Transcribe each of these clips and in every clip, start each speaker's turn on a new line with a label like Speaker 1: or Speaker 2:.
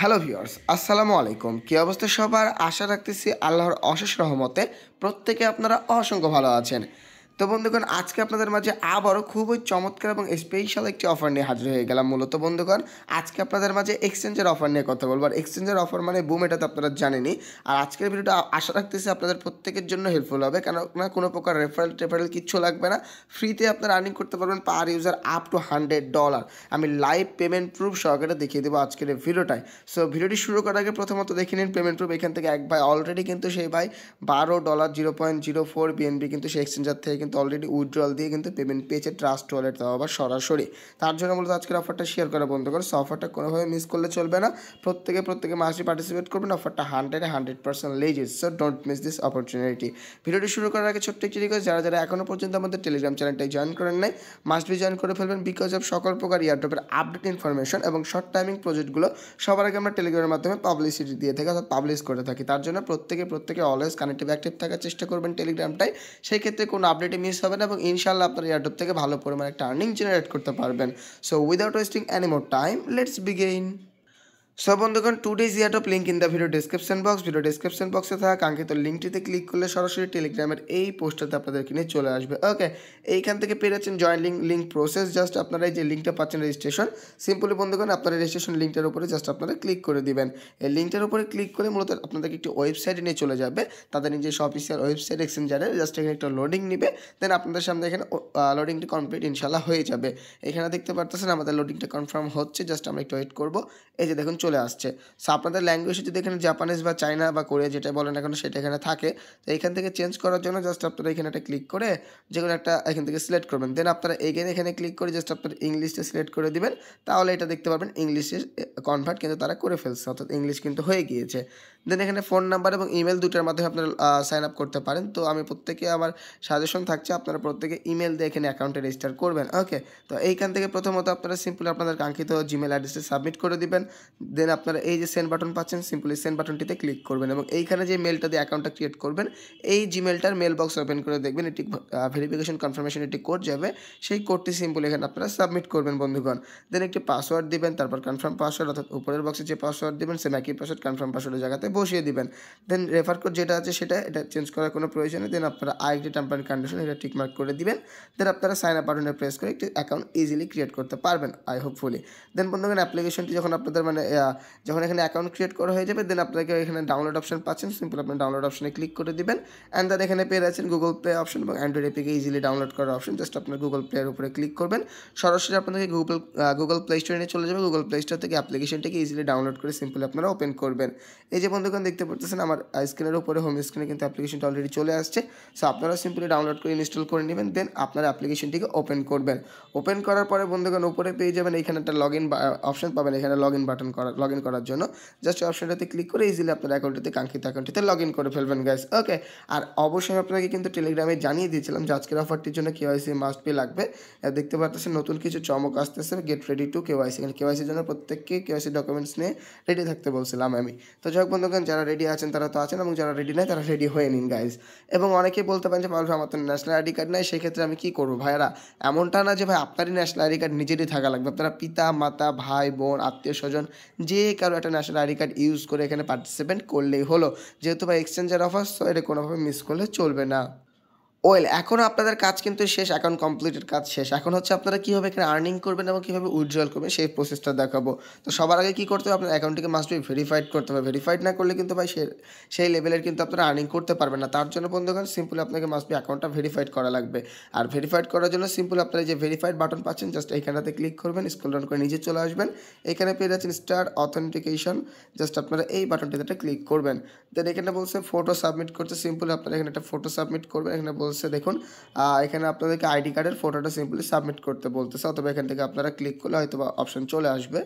Speaker 1: hello viewers আসসালামু আলাইকুম কি অবস্থা সবার আশা রাখতেছি আল্লাহর অশেষ রহমতে প্রত্যেকে আপনারা অসংখ্য ভালো আছেন তো বন্ধুগণ আজকে আপনাদের মাঝে আবারও খুবই চমৎকার এবং স্পেশাল একটি অফার নিয়ে হাজির হয়ে গেলাম মূলত বন্ধুগণ আজকে আপনাদের মাঝে এক্সচেঞ্জের অফার নিয়ে কথা বলবো আর এক্সচেঞ্জের অফার মানে বুম এটা তো আপনারা জানেনি আর আজকের ভিডিওটা আশা রাখতেছি আপনাদের প্রত্যেকের জন্য হেল্পফুল হবে কারণ না কোনো প্রকার রেফারেল টেফারেল কিচ্ছু লাগবে না ফ্রিতে আপনারা আর্নিং করতে পারবেন per user up to hundred dollar আমি লাইভ পেমেন্ট প্রুফ সহকারে দেখিয়ে দেবো আজকের এই ভিডিওটায় সো ভিডিওটি শুরু করার আগে প্রথমত দেখে নিন পেমেন্ট প্রুফ এখান থেকে এক ভাই অলরেডি কিন্তু সেই ভাই বারো dollar zero point zero four BNB কিন্তু সেই এক্সচেঞ্জার থেকে কিন্তু অলরেডি উইড্রল দিয়ে কিন্তু পেমেন্ট পেয়েছে ট্রাস্ট ওয়ালেট তাও আবার সরাসরি তার জন্য মূলত আজকের অফারটা শেয়ার করা বন্ধ করো অফারটা কোনোভাবে মিস করলে চলবে না প্রত্যেকে প্রত্যেকে মাসে পার্টিসিপেট করবেন অফারটা হান্ড্রেডে hundred percent legit so don't miss this opportunity ভিডিওটি শুরু করার আগে ছোট্ট একটি রিকোয়েস্ট যারা যারা এখনও পর্যন্ত আমাদের টেলিগ্রাম চ্যানেলটাই জয়েন করেন নাই মাস্ট বি জয়েন করে ফেলবেন বিকজ অফ সকল প্রকার ইয়ারড্রপের আপডেট ইনফরমেশন এবং শর্ট টাইমিং প্রজেক্টগুলো সবার আগে আমরা টেলিগ্রামের মাধ্যমে পাবলিসিটি দিয়ে থাকি অর্থাৎ পাবলিশ করে থাকি তার জন্য প্রত্যেকে প্রত্যেকে অলওয়েজ কানেক্টিভ অ্যাক্টিভ থাকার চেষ্টা করবেন টেলিগ্রামটাই সেই ক্ষেত্রে কোনো আপডেট এটি মিস হবে না এবং ইনশাল্লাহ আপনার এয়ারড্রপ থেকে ভালো পরিমাণে একটা আর্নিং জেনারেট করতে পারবেন so without wasting any more time let's begin সব বন্ধুগণ today's of link in the video description box video description বক্সে থাকা কাঙ্ক্ষিত লিঙ্কটিতে ক্লিক করলে সরাসরি টেলিগ্রামের এই পোস্টারতে আপনাদের কিনে চলে আসবে ওকে এইখান থেকে পেয়ে যাচ্ছেন join link link process just আপনারা এই যে লিঙ্কটা পাচ্ছেন রেজিস্ট্রেশন সিম্পলি বন্ধুগণ আপনারা রেজিস্ট্রেশন লিঙ্কটার উপরে জাস্ট আপনারা ক্লিক করে দিবেন এই লিঙ্কটার উপরে ক্লিক করে মূলত আপনাদেরকে একটি ওয়েবসাইটে নিয়ে চলে যাবে তাদের নিজের অফিসিয়াল ওয়েবসাইট এক্সচেঞ্জারে জাস্ট এখানে একটা লোডিং নেবে দেন আপনাদের সামনে এখানে লোডিংটি কমপ্লিট ইনশাল্লাহ হয়ে যাবে এখানে দেখতে পারতেছেন আমাদের লোডিংটা কনফার্ম হচ্ছে জাস্ট আমরা একটু ওয়েট করবো এই যে দেখুন চলে আসছে সো আপনাদের ল্যাঙ্গুয়েজে যদি এখানে জাপানিজ বা চায়না বা কোরিয়া যেটা বলেন এখন সেটা এখানে থাকে তো এখান থেকে চেঞ্জ করার জন্য জাস্ট আপনারা এখানে একটা ক্লিক করে যে কোনো একটা এখান থেকে সিলেক্ট করবেন দেন আপনারা এগেন এখানে ক্লিক করে জাস্ট আপনারা ইংলিশে সিলেক্ট করে দিবেন তাহলে এটা দেখতে পারবেন ইংলিশে কনভার্ট কিন্তু তারা করে ফেলছে অর্থাৎ ইংলিশ কিন্তু হয়ে গিয়েছে দেন এখানে ফোন নাম্বার এবং ইমেল দুটার মাধ্যমে আপনারা সাইন আপ করতে পারেন তো আমি প্রত্যেকে আমার সাজেশন থাকছে আপনারা প্রত্যেকে ইমেল দিয়ে এখানে অ্যাকাউন্টে রেজিস্টার করবেন ওকে তো এইখান থেকে প্রথমত আপনারা সিম্পলি আপনাদের কাঙ্ক্ষিত জিমেল অ্যাড্রেসে সাবমিট করে দিবেন দেন আপনারা এই যে সেন্ড বাটন পাচ্ছেন সিম্পলি সেন্ড বাটনটিতে ক্লিক করবেন এবং এইখানে যে মেলটা দিয়ে অ্যাকাউন্টটা ক্রিয়েট করবেন এই জিমেলটার মেল বক্স ওপেন করে দেখবেন এটি ভেরিফিকেশন কনফার্মেশন একটি কোড যাবে সেই কোডটি সিম্পলি এখানে আপনারা সাবমিট করবেন বন্ধুগণ দেন একটি পাসওয়ার্ড দিবেন তারপর কনফার্ম পাসওয়ার্ড অর্থাৎ উপরের বক্সে যে পাসওয়ার্ড দেবেন সে একই পাসওয়ার্ড কনফার্ম পাসওয়ার্ডের জায়গাতে বসিয়ে দিবেন দেন রেফার কোড যেটা আছে সেটা এটা চেঞ্জ করার কোনো প্রয়োজন নেই দেন আপনারা আইডি টার্ম অ্যান্ড কন্ডিশন এটা টিকমার্ক করে দিবেন দেন আপনারা সাইন আপ বাটনে প্রেস করে একটি অ্যাকাউন্ট ইজিলি ক্রিয়েট করতে পারবেন আই হোপফুলি দেন বন্ধুগণ অ্যাপ্লিকেশনটি যখন আপনাদের মানে যখন এখানে অ্যাকাউন্ট ক্রিয়েট করা হয়ে যাবে দেন আপনাকে এখানে ডাউনলোড অপশন পাচ্ছেন সিম্পল আপনি ডাউনলোড অপশনে ক্লিক করে দিবেন অ্যান্ড দেন এখানে পেয়ে যাচ্ছেন গুগল প্লে অপশন এবং অ্যান্ড্রয়েড এপিকে ইজিলি ডাউনলোড করার অপশন জাস্ট আপনার গুগল প্লের উপরে ক্লিক করবেন সরাসরি আপনাদেরকে গুগল গুগল প্লে স্টোরে নিয়ে চলে যাবে গুগল প্লে স্টোর থেকে অ্যাপ্লিকেশনটিকে ইজিলি ডাউনলোড করে সিম্পল আপনারা ওপেন করবেন এই যে বন্ধু দেখুন দেখতে পারতেছেন আমার স্ক্রিনের উপরে হোম স্ক্রিনে কিন্তু অ্যাপ্লিকেশনটা অলরেডি চলে আসছে সো আপনারা সিম্পলি ডাউনলোড করে ইনস্টল করে নেবেন দেন আপনারা অ্যাপ্লিকেশনটিকে ওপেন করবেন ওপেন করার পরে বন্ধুগণ উপরে পেয়ে যাবেন এখানে একটা লগ ইন অপশন পাবেন এখানে লগ ইন বাটন করা লগ ইন করার জন্য জাস্ট অপশনটাতে ক্লিক করে ইজিলি আপনার অ্যাকাউন্টটিতে কাঙ্ক্ষিত অ্যাকাউন্টটিতে লগ ইন করে ফেলবেন গ্যাস ওকে আর অবশ্যই আপনাকে কিন্তু টেলিগ্রামে জানিয়ে দিয়েছিলাম যে আজকের অফারটির জন্য কেওয়াইসি মাস্ট পে লাগবে দেখতে পাচ্ছেন নতুন কিছু চমক আসতেছে গেট রেডি টু কেওয়াইসি এখানে কেওয়াইসির জন্য প্রত্যেককে কেওয়াইসি ডকুমেন্টস নিয়ে রেডি থাকতে বলছিলাম আমি তো যাই বন্ধু লোকজন যারা রেডি আছেন তারা তো আছেন এবং যারা রেডি নাই তারা রেডি হয়ে নিন গাইজ এবং অনেকেই বলতে পারেন যে মানুষ আমার তো ন্যাশনাল আইডি কার্ড নাই সেক্ষেত্রে আমি কী করবো ভাইরা এমনটা না যে ভাই আপনারই ন্যাশনাল আইডি কার্ড নিজেরই থাকা লাগবে আপনারা পিতা মাতা ভাই বোন আত্মীয় স্বজন যে কারো একটা ন্যাশনাল আইডি কার্ড ইউজ করে এখানে পার্টিসিপেন্ট করলেই হলো যেহেতু ভাই এক্সচেঞ্জের অফার সো এটা কোনোভাবে মিস করলে চলবে না ওয়েল এখন আপনাদের কাজ কিন্তু শেষ অ্যাকাউন্ট কমপ্লিটেড কাজ শেষ এখন হচ্ছে আপনারা কীভাবে এখানে আর্নিং করবেন এবং কীভাবে উইড্রয়াল করবেন সেই প্রসেসটা দেখাবো তো সবার আগে কী করতে হবে আপনার অ্যাকাউন্টটিকে মাস্ট বি ভেরিফাইড করতে হবে ভেরিফাইড না করলে কিন্তু ভাই সেই লেভেলের কিন্তু আপনারা আর্নিং করতে পারবেন না তার জন্য বন্ধুগণ সিম্পলি আপনাকে মাস্ট বি অ্যাকাউন্টটা ভেরিফাইড করা লাগবে আর ভেরিফাইড করার জন্য সিম্পল আপনারা যে ভেরিফাইড বাটন পাচ্ছেন জাস্ট এইখানটাতে ক্লিক করবেন স্কুল ডাউন করে নিজে চলে আসবেন এখানে পেয়ে যাচ্ছেন স্টার অথেন্টিকেশন জাস্ট আপনারা এই বাটনটিতে ক্লিক করবেন দেন এখানে বলছে ফটো সাবমিট করতে সিম্পল আপনারা এখানে একটা ফটো সাবমিট করবেন এখানে বলছে দেখুন এখানে আপনাদেরকে আইডি কার্ডের ফটোটা সিম্পলি সাবমিট করতে বলতেছে অথবা এখান থেকে আপনারা ক্লিক করলে হয়তো অপশন চলে আসবে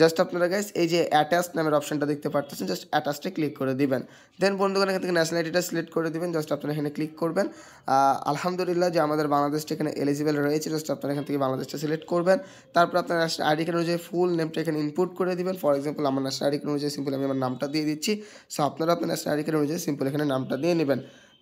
Speaker 1: জাস্ট আপনারা গাইস এই যে অ্যাটাচ নামের অপশনটা দেখতে পারতেছেন জাস্ট অ্যাটাচটা ক্লিক করে দিবেন দেন বন্ধুগণ এখান থেকে ন্যাশনালিটিটা সিলেক্ট করে দিবেন জাস্ট আপনারা এখানে ক্লিক করবেন আলহামদুলিল্লাহ যে আমাদের বাংলাদেশটা এখানে এলিজিবল রয়েছে জাস্ট আপনারা এখান থেকে বাংলাদেশটা সিলেক্ট করবেন তারপর আপনার ন্যাশনাল আইডি কার্ড অনুযায়ী ফুল নেমটা এখানে ইনপুট করে দিবেন ফর এক্সাম্পল আমার ন্যাশনাল আইডি কার্ড অনুযায়ী সিম্পল আমি আমার নামটা দিয়ে দিচ্ছি সো আপনারা আপনার ন্যাশনাল আইডি কার্ড অনুযায়ী সিম্পল এখানে নামটা দিয়ে নেবেন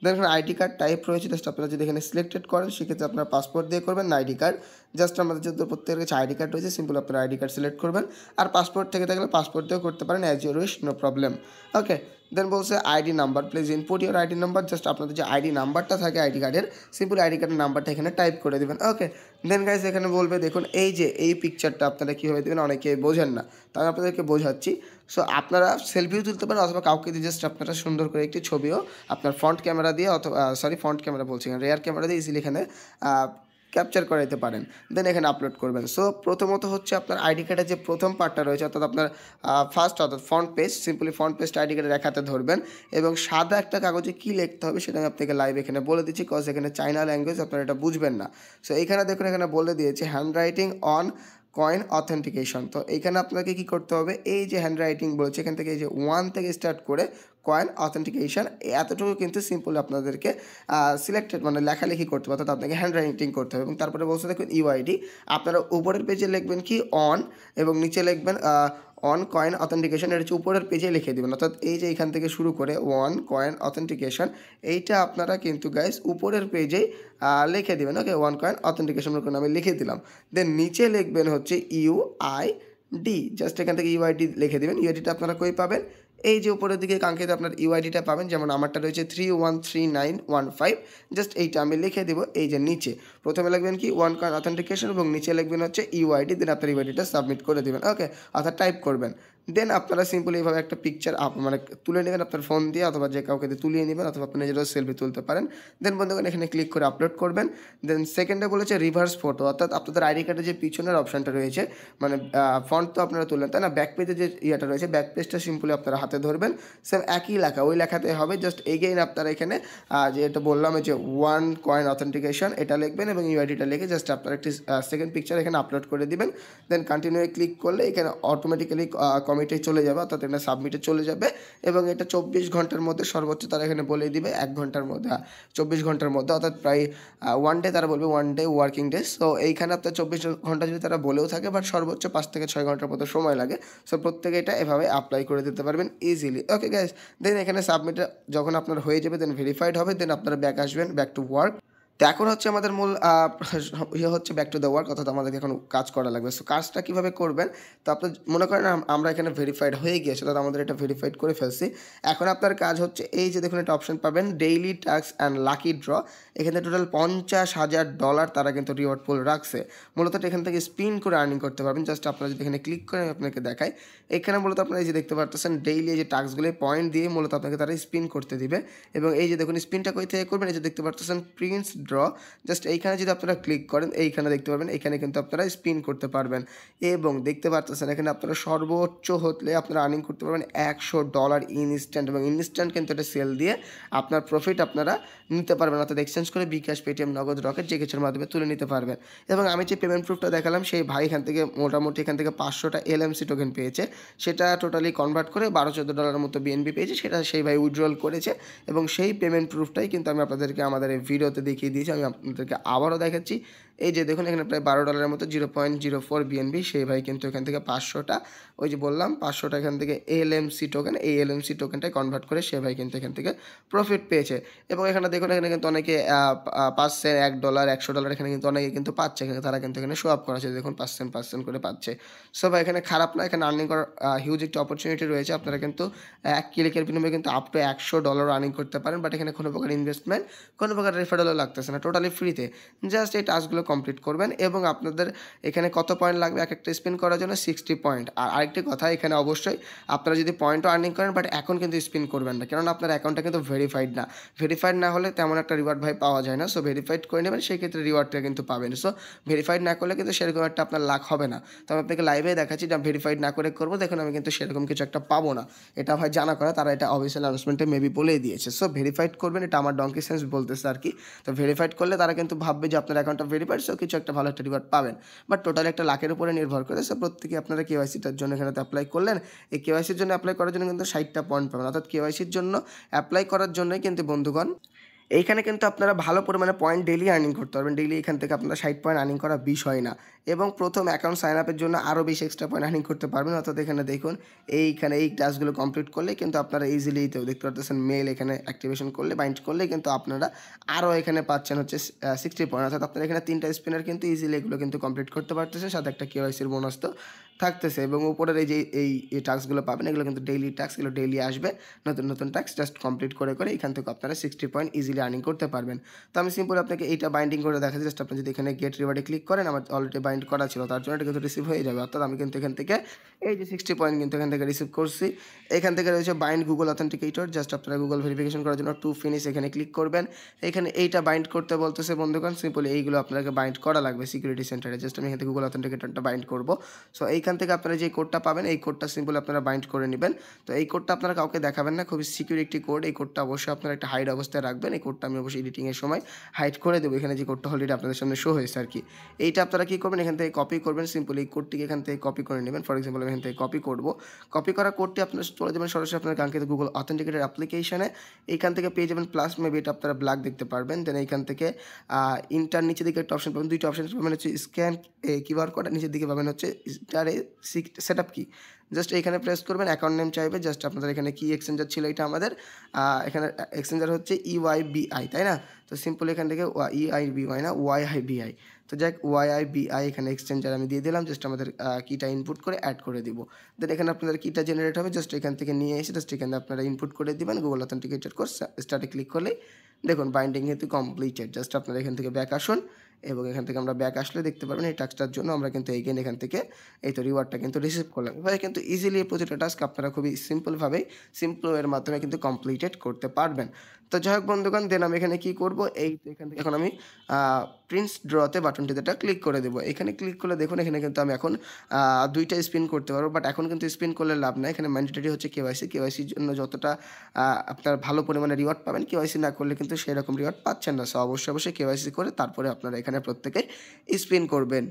Speaker 1: দেখুন আইডি কার্ড টাইপ রয়েছে জাস্ট আপনারা যদি এখানে সিলেক্টেড করেন সেক্ষেত্রে আপনার পাসপোর্ট দিয়ে করবেন আইডি কার্ড জাস্ট আমাদের যদি প্রত্যেকের কাছে আইডি কার্ড রয়েছে সিম্পল আপনার আইডি কার্ড সিলেক্ট করবেন আর পাসপোর্ট থেকে থাকলে পাসপোর্ট করতে পারেন as your wish no problem okay then বলছে ID number please input your ID number just আপনাদের যে আইডি নাম্বারটা থাকে আইডি কার্ডের সিম্পল আইডি কার্ডের নাম্বারটা এখানে টাইপ করে দেবেন ওকে দেন গাইজ এখানে বলবে দেখুন এই যে এই পিকচারটা আপনারা কীভাবে দেবেন অনেকে বোঝেন না তাই আপনাদেরকে বোঝাচ্ছি সো আপনারা সেলফিও তুলতে পারেন অথবা কাউকে দিয়ে জাস্ট আপনারা সুন্দর করে একটি ছবিও আপনার ফ্রন্ট ক্যামেরা দিয়ে অথবা সরি ফ্রন্ট ক্যামেরা বলছি রেয়ার ক্যামেরা দিয়ে ইজিলি এখানে ক্যাপচার করাইতে পারেন দেন এখানে আপলোড করবেন সো প্রথমত হচ্ছে আপনার আইডি কার্ডের যে প্রথম পার্টটা রয়েছে অর্থাৎ আপনার ফার্স্ট অর্থাৎ ফ্রন্ট পেজ সিম্পলি ফ্রন্ট পেজটা আইডি কার্ডের এক হাতে ধরবেন এবং সাদা একটা কাগজে কী লিখতে হবে সেটা আমি আপনাকে লাইভ এখানে বলে দিচ্ছি কজ এখানে চাইনা ল্যাঙ্গুয়েজ আপনারা এটা বুঝবেন না সো এখানে দেখুন এখানে বলে দিয়েছে handwriting on coin authentication তো এখানে আপনাকে কি করতে হবে এই যে হ্যান্ড রাইটিং বলছে এখান থেকে এই যে ওয়ান থেকে স্টার্ট করে কয়েন অথেন্টিকেশন এতটুকু কিন্তু সিম্পল আপনাদেরকে সিলেক্টেড মানে লেখালেখি করতে হবে অর্থাৎ আপনাকে হ্যান্ড রাইটিং করতে হবে এবং তারপরে বলছে দেখুন ইউআইডি আপনারা উপরের পেজে লিখবেন কি অন এবং নিচে লিখবেন অন কয়েন অথেন্টিকেশন এটা হচ্ছে উপরের পেজে লিখে দেবেন অর্থাৎ এই যে এখান থেকে শুরু করে ওয়ান কয়েন অথেন্টিকেশন এইটা আপনারা কিন্তু গাইস উপরের পেজেই লিখে দেবেন ওকে ওয়ান কয়েন অথেন্টিকেশন করে আমি লিখে দিলাম দেন নিচে লিখবেন হচ্ছে ইউআই ডি জাস্ট এখান থেকে ইউআইডি লিখে দেবেন ইউআইডিটা আপনারা কই পাবেন এই যে উপরের দিকে কাঙ্ক্ষিত আপনার ইউআইডিটা e পাবেন যেমন আমারটা রয়েছে three one three nine one five just এইটা আমি লিখে দেবো এই যে নিচে প্রথমে লিখবেন কি ওয়ান কান অথেন্টিকেশন এবং নিচে লিখবেন হচ্ছে ইউআইডি e দেন আপনার ইউআইডিটা e সাবমিট করে দেবেন ওকে অর্থাৎ টাইপ করবেন দেন আপনারা সিম্পলি এইভাবে একটা পিকচার আপ মানে তুলে নেবেন আপনার ফোন দিয়ে অথবা যে কাউকে দিয়ে তুলিয়ে নেবেন অথবা আপনি নিজেরাও সেলফি তুলতে পারেন দেন বন্ধুগণ এখানে ক্লিক করে আপলোড করবেন দেন সেকেন্ডে বলেছে রিভার্স ফটো অর্থাৎ আপনাদের আইডি কার্ডে যে পিছনের অপশানটা রয়েছে মানে ফন্ট তো আপনারা তুললেন তাই না ব্যাক পেজে যে ইয়েটা রয়েছে ব্যাক পেজটা সিম্পলি আপনারা হাতে ধরবেন সেম একই লেখা ওই লেখাতে হবে জাস্ট এগেইন আপনারা এখানে যে এটা বললাম যে ওয়ান কয়েন অথেন্টিকেশন এটা লিখবেন এবং ইউআইডিটা লিখে জাস্ট আপনারা একটি সেকেন্ড পিকচার এখানে আপলোড করে দিবেন দেন কন্টিনিউ ক্লিক করলে এখানে অটোমেটিক্যালি কমিটে চলে যাবে অর্থাৎ এটা সাবমিটে চলে যাবে এবং এটা চব্বিশ ঘন্টার মধ্যে সর্বোচ্চ তারা এখানে বলে দিবে এক ঘন্টার মধ্যে হ্যাঁ, চব্বিশ ঘন্টার মধ্যে অর্থাৎ প্রায় ওয়ান ডে তারা বলবে one day working day so এইখানে আপনার চব্বিশ ঘন্টা যদি তারা বলেও থাকে বাট সর্বোচ্চ পাঁচ থেকে ছয় ঘন্টার মতো সময় লাগে সো প্রত্যেকে এটা এভাবে অ্যাপ্লাই করে দিতে পারবেন ইজিলি ওকে গ্যাস দেন এখানে সাবমিটে যখন আপনার হয়ে যাবে দেন ভেরিফাইড হবে দেন আপনারা ব্যাক আসবেন ব্যাক টু ওয়ার্ক তো এখন হচ্ছে আমাদের মূল ইয়ে হচ্ছে ব্যাক টু দ্য ওয়ার্ক অর্থাৎ আমাদেরকে এখন কাজ করা লাগবে সো কাজটা কীভাবে করবেন তো আপনার মনে করেন আমরা এখানে ভেরিফাইড হয়ে গিয়েছে অর্থাৎ আমাদের এটা ভেরিফাইড করে ফেলছি এখন আপনার কাজ হচ্ছে এই যে দেখুন একটা অপশন পাবেন daily task and lucky draw এখানে টোটাল পঞ্চাশ হাজার ডলার তারা কিন্তু রিওয়ার্ড পুল রাখছে মূলত এখান থেকে স্পিন করে আর্নিং করতে পারবেন জাস্ট আপনারা যদি এখানে ক্লিক করে আপনাকে দেখাই এখানে মূলত আপনারা এই যে দেখতে পারতেছেন ডেইলি এই যে টাক্সগুলি পয়েন্ট দিয়ে মূলত আপনাকে তারা স্পিন করতে দিবে এবং এই যে দেখুন স্পিনটা কই থেকে করবেন এই যে দেখতে পারতেছেন প্রিন্স ড্র জাস্ট এইখানে যদি আপনারা ক্লিক করেন এইখানে দেখতে পারবেন এখানে কিন্তু আপনারা স্পিন করতে পারবেন এবং দেখতে পারতেছেন এখানে আপনারা সর্বোচ্চ হতলে আপনারা আর্নিং করতে পারবেন একশো ডলার ইনস্ট্যান্ট এবং ইনস্ট্যান্ট কিন্তু এটা সেল দিয়ে আপনার প্রফিট আপনারা নিতে পারবেন অর্থাৎ এক্সচেঞ্জ করে বিকাশ পেটিএম নগদ রকেট যে কিছুর মাধ্যমে তুলে নিতে পারবেন এবং আমি যে পেমেন্ট প্রুফটা দেখালাম সেই ভাই এখান থেকে মোটামুটি এখান থেকে পাঁচশোটা এলএমসি টোকেন পেয়েছে সেটা টোটালি কনভার্ট করে বারো চোদ্দো ডলার মতো বিএনপি পেয়েছে সেটা সেই ভাই উইড্রল করেছে এবং সেই পেমেন্ট প্রুফটাই কিন্তু আমি আপনাদেরকে আমাদের এই ভিডিওতে দেখিয়ে দিয়েছি আমি আপনাদেরকে আবারও দেখাচ্ছি এই যে দেখুন এখানে প্রায় বারো ডলারের মতো zero point zero four BNB সেই ভাই কিন্তু এখান থেকে পাঁচশোটা ওই যে বললাম পাঁচশোটা এখান থেকে এলএমসি টোকেন এই এলএমসি টোকেনটাই কনভার্ট করে সে ভাই কিন্তু এখান থেকে প্রফিট পেয়েছে এবং এখানে দেখুন এখানে কিন্তু অনেকে পাঁচ সেন্ট এক ডলার একশো ডলার এখানে কিন্তু অনেকে কিন্তু পাচ্ছে এখানে তারা কিন্তু এখানে শো আপ আছে দেখুন পাঁচ সেন্ট পাঁচ করে পাচ্ছে সো ভাই এখানে খারাপ না এখানে আর্নিং করার হিউজ একটা অপরচুনিটি রয়েছে আপনারা কিন্তু এক ক্লিকের বিনিময়ে কিন্তু আপ টু একশো ডলার আর্নিং করতে পারেন বাট এখানে কোনো প্রকার ইনভেস্টমেন্ট কোনো প্রকার রেফারেলও লাগতে লাগতেছে না টোটালি ফ্রিতে জাস্ট এই টাস্কগুলো কমপ্লিট করবেন এবং আপনাদের এখানে কত পয়েন্ট লাগবে এক একটা স্পিন করার জন্য সিক্সটি পয়েন্ট আর আরেকটি কথা এখানে অবশ্যই আপনারা যদি পয়েন্টও আর্নিং করেন বাট এখন কিন্তু স্পিন করবেন না কেননা আপনার অ্যাকাউন্টটা কিন্তু ভেরিফাইড না ভেরিফাইড না হলে তেমন একটা রিওয়ার্ড ভাই পাওয়া যায় না সো ভেরিফাইড করে নেবেন সেই ক্ষেত্রে রিওয়ার্ডটা কিন্তু পাবেন সো ভেরিফাইড না করলে কিন্তু সেরকম একটা আপনার লাখ হবে না তো আমি আপনাকে লাইভে দেখাচ্ছি যে ভেরিফাইড না করে করবো দেখুন আমি কিন্তু সেরকম কিছু একটা পাবো না এটা ভাই জানা করা তারা এটা অফিসিয়াল অ্যানাউন্সমেন্টে মেবি বলে দিয়েছে সো ভেরিফাইড করবেন এটা আমার ডঙ্কি সেন্স বলতেছে আর কি তো ভেরি ভেরিফাইড করলে তারা কিন্তু ভাববে যে আপনার অ্যাকাউন্টটা ভেরিফাইড সো কিছু একটা ভালো একটা রিওয়ার্ড পাবেন বাট টোটাল একটা লাখের উপরে নির্ভর করে সো প্রত্যেকে আপনারা কেওয়াইসিটার জন্য এখানে অ্যাপ্লাই করলেন এই কেওয়াইসির জন্য অ্যাপ্লাই করার জন্য কিন্তু ষাটটা পয়েন্ট পাবেন অর্থাৎ কেওয়াইসির জন্য অ্যাপ্লাই করার জন্যই কিন্তু বন্ধুগণ এইখানে কিন্তু আপনারা ভালো পরিমাণে পয়েন্ট ডেলি আর্নিং করতে পারবেন ডেলি এখান থেকে আপনারা ষাট পয়েন্ট আর্নিং করা বিষয় না এবং প্রথম অ্যাকাউন্ট সাইন আপের জন্য আরও বেশি এক্সট্রা পয়েন্ট আর্নিং করতে পারবেন অর্থাৎ এখানে দেখুন এইখানে এই টাস্কগুলো কমপ্লিট করলে কিন্তু আপনারা ইজিলি তো দেখতে পারতেছেন মেল এখানে অ্যাক্টিভেশন করলে বাইন্ড করলে কিন্তু আপনারা আরও এখানে পাচ্ছেন হচ্ছে সিক্সটি পয়েন্ট অর্থাৎ আপনারা এখানে তিনটা স্পিনার কিন্তু ইজিলি এগুলো কিন্তু কমপ্লিট করতে পারতেছেন সাথে একটা কেওয়াইসির বোনাস তো থাকতেছে এবং উপরের এই যে এই এই টাস্কগুলো পাবেন এগুলো কিন্তু ডেইলি টাস্ক এগুলো ডেইলি আসবে নতুন নতুন টাস্ক জাস্ট কমপ্লিট করে করে এখান থেকে আপনারা সিক্সটি পয়েন্ট ইজিলি আর্নিং করতে পারবেন তো আমি সিম্পল আপনাকে এইটা বাইন্ডিং করে দেখাচ্ছি জাস্ট আপনি যদি এখানে গেট রিওয়ার্ডে ক্লিক করেন আমার অলরেডি বাইন্ড করা ছিল তার জন্য এটা কিন্তু রিসিভ হয়ে যাবে অর্থাৎ আমি কিন্তু এখান থেকে এই যে সিক্সটি পয়েন্ট কিন্তু এখান থেকে রিসিভ করছি এখান থেকে রয়েছে বাইন্ড গুগল অথেন্টিকেটর জাস্ট আপনারা গুগল ভেরিফিকেশন করার জন্য টু ফিনিশ এখানে ক্লিক করবেন এখানে এইটা বাইন্ড করতে বলতেছে বন্ধুগণ সিম্পলি এইগুলো আপনাকে বাইন্ড করা লাগবে সিকিউরিটি সেন্টারে জাস্ট আমি এখান থেকে গুগল অথেন্টিকেটরটা বাইন্ড করবো সো এই এইখান থেকে আপনারা যে কোডটা পাবেন এই কোডটা সিম্পল আপনারা বাইন্ড করে নেবেন তো এই কোডটা আপনারা কাউকে দেখাবেন না খুবই সিকিউর একটি কোড এই কোডটা অবশ্যই আপনারা একটা হাইড অবস্থায় রাখবেন এই কোডটা আমি অবশ্যই এডিটিংয়ের সময় হাইড করে দেবো এখানে যে কোডটা অলরেডি আপনাদের সামনে শো হয়েছে আর কি এইটা আপনারা কী করবেন এখান থেকে কপি করবেন সিম্পল এই কোডটিকে এখান থেকে কপি করে নেবেন ফর এক্সাম্পল আমি এখান থেকে কপি করবো কপি করা কোডটি আপনারা চলে যাবেন সরাসরি আপনার কাঙ্ক্ষিত গুগল অথেন্টিকেটেড অ্যাপ্লিকেশনে এইখান থেকে পেয়ে যাবেন প্লাস মেবি এটা আপনারা ব্ল্যাক দেখতে পারবেন দেন এইখান থেকে ইন্টার নিচে দিকে একটা অপশন পাবেন দুইটা অপশন পাবেন হচ্ছে স্ক্যান কিউআর কোড নিচের দিকে পাবেন হচ্ছে স্টার এই সেট আপ কী জাস্ট এইখানে প্রেস করবেন অ্যাকাউন্ট নেম চাইবে জাস্ট আপনাদের এখানে কি এক্সচেঞ্জার ছিল এটা আমাদের এখানে এক্সচেঞ্জার হচ্ছে ইওয়াই e আই তাই না তো সিম্পল এখান থেকে ইআই বিআই e না ওয়াই আই বিআই তো যাক ওয়াই আই বিআই এখানে এক্সচেঞ্জার আমি দিয়ে দিলাম জাস্ট আমাদের কীটা ইনপুট করে অ্যাড করে দিব দেন এখানে আপনাদের কীটা জেনারেট হবে জাস্ট এখান থেকে নিয়ে এসে জাস্ট এখানে আপনারা ইনপুট করে দিবেন গুগল অথেন্টিকেটেড কোর্স স্টার্টে ক্লিক করলেই দেখুন বাইন্ডিং কিন্তু কমপ্লিটেড জাস্ট আপনারা এখান থেকে ব্যাক আসুন এবং এখান থেকে আমরা ব্যাক আসলে দেখতে পারবেন এই টাস্কটার জন্য আমরা কিন্তু এগেন এখান থেকে এই তো রিওয়ার্ডটা কিন্তু রিসিভ করলাম ভাই কিন্তু ইজিলি প্রতিটা টাস্ক আপনারা খুবই সিম্পলভাবেই সিম্পল এর মাধ্যমে কিন্তু কমপ্লিটেড করতে পারবেন তো যাই হোক বন্ধুগণ দেন আমি এখানে কি করব এই তো এখান থেকে এখন আমি প্রিন্টস ড্রতে বাটনটিতে এটা ক্লিক করে দেবো এখানে ক্লিক করলে দেখুন এখানে কিন্তু আমি এখন দুইটা স্পিন করতে পারবো বাট এখন কিন্তু স্পিন করলে লাভ না এখানে ম্যান্ডেটারি হচ্ছে কেওয়াইসি কেওয়াইসির জন্য যতটা আপনার ভালো পরিমাণে রিওয়ার্ড পাবেন কেওয়াইসি না করলে কিন্তু সেরকম রিওয়ার্ড পাচ্ছেন না সো অবশ্যই অবশ্যই কেওয়াইসি করে তারপরে আপনারা এখানে প্রত্যেকে স্পিন করবেন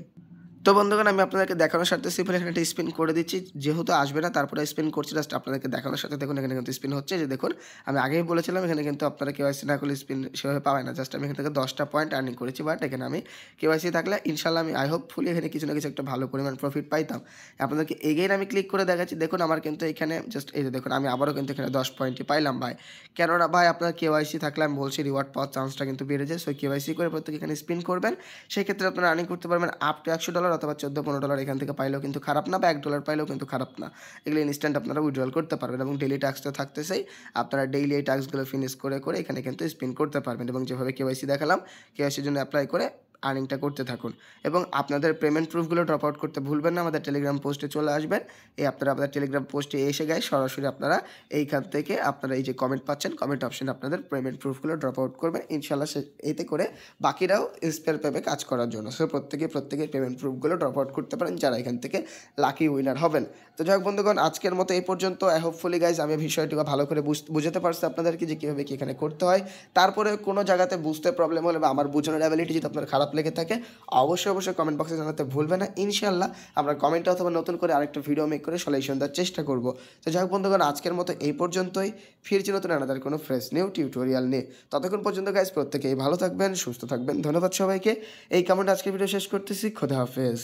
Speaker 1: তো বন্ধুগণ আমি আপনাদেরকে দেখানোর সাথে সিম্পল এখানে একটা স্পিন করে দিচ্ছি যেহেতু আসবে না তারপরে স্পিন করছি জাস্ট আপনাদেরকে দেখানোর সাথে দেখুন এখানে কিন্তু স্পিন হচ্ছে যে দেখুন আমি আগেই বলেছিলাম এখানে কিন্তু আপনারা কেওয়াইসি না করলে স্পিন সেভাবে পাবেন না জাস্ট আমি এখান থেকে দশটা পয়েন্ট আর্নিং করেছি বাট এখানে আমি কেওয়াইসি থাকলে ইনশাল্লাহ আমি আই হোপ ফুলি এখানে কিছু না কিছু একটা ভালো পরিমাণ প্রফিট পাইতাম আপনাদেরকে এগেইন আমি ক্লিক করে দেখাচ্ছি দেখুন আমার কিন্তু এখানে জাস্ট এই যে দেখুন আমি আবারও কিন্তু এখানে দশ পয়েন্টই পাইলাম ভাই কেননা ভাই আপনার কেওয়াইসি থাকলে আমি বলছি রিওয়ার্ড পাওয়ার চান্সটা কিন্তু বেড়ে যায় সো কেওয়াইসি করে প্রত্যেকে এখানে স্পিন করবেন সেক্ষেত্রে আপনারা আর্নিং করতে পারবেন আপ টু একশো ডলার ডলার অথবা চোদ্দো পনেরো ডলার এখান থেকে পাইলেও কিন্তু খারাপ না বা এক ডলার পাইলেও কিন্তু খারাপ না এগুলো ইনস্ট্যান্ট আপনারা উইড্রল করতে পারবেন এবং ডেলি টাস্কটা চাই আপনারা ডেইলি এই টাস্কগুলো ফিনিশ করে করে এখানে কিন্তু স্পিন করতে পারবেন এবং যেভাবে কেওয়াইসি দেখালাম কেওয়াইসির জন্য অ্যাপ্লাই করে আর্নিংটা করতে থাকুন এবং আপনাদের পেমেন্ট প্রুফগুলো ড্রপ আউট করতে ভুলবেন না আমাদের টেলিগ্রাম পোস্টে চলে আসবেন এই আপনারা আপনাদের টেলিগ্রাম পোস্টে এসে গায়ে সরাসরি আপনারা এইখান থেকে আপনারা এই যে কমেন্ট পাচ্ছেন কমেন্ট অপশন আপনাদের পেমেন্ট প্রুফগুলো ড্রপ আউট করবেন ইনশাল্লাহ সে এতে করে বাকিরাও ইন্সপায়ার পেবে কাজ করার জন্য সো প্রত্যেকে প্রত্যেকের পেমেন্ট প্রুফগুলো ড্রপ আউট করতে পারেন যারা এখান থেকে লাকি উইনার হবেন তো যাই হোক বন্ধুগণ আজকের মতো এই পর্যন্ত আই হোপফুলি গাইজ আমি বিষয়টিকে ভালো করে বুঝতে পারছি আপনাদেরকে যে কীভাবে কি এখানে করতে হয় তারপরে কোনো জায়গাতে বুঝতে প্রবলেম হলে বা আমার বোঝানোর অ্যাবিলিটি যদি আপনার খারাপ লেগে থাকে অবশ্যই অবশ্যই কমেন্ট বক্সে জানাতে ভুলবে না ইনশাল্লাহ আমরা কমেন্টে অথবা নতুন করে আরেকটা ভিডিও মেক করে সলিউশন দেওয়ার চেষ্টা করব তো যাই হোক বন্ধুগণ আজকের মতো এই পর্যন্তই ফিরছি নতুন আনাদার কোনো ফ্রেশ নিউ টিউটোরিয়াল নিয়ে ততক্ষণ পর্যন্ত গাইজ প্রত্যেকেই ভালো থাকবেন সুস্থ থাকবেন ধন্যবাদ সবাইকে এই কমেন্ট আজকের ভিডিও শেষ করতেছি খোদা হাফেজ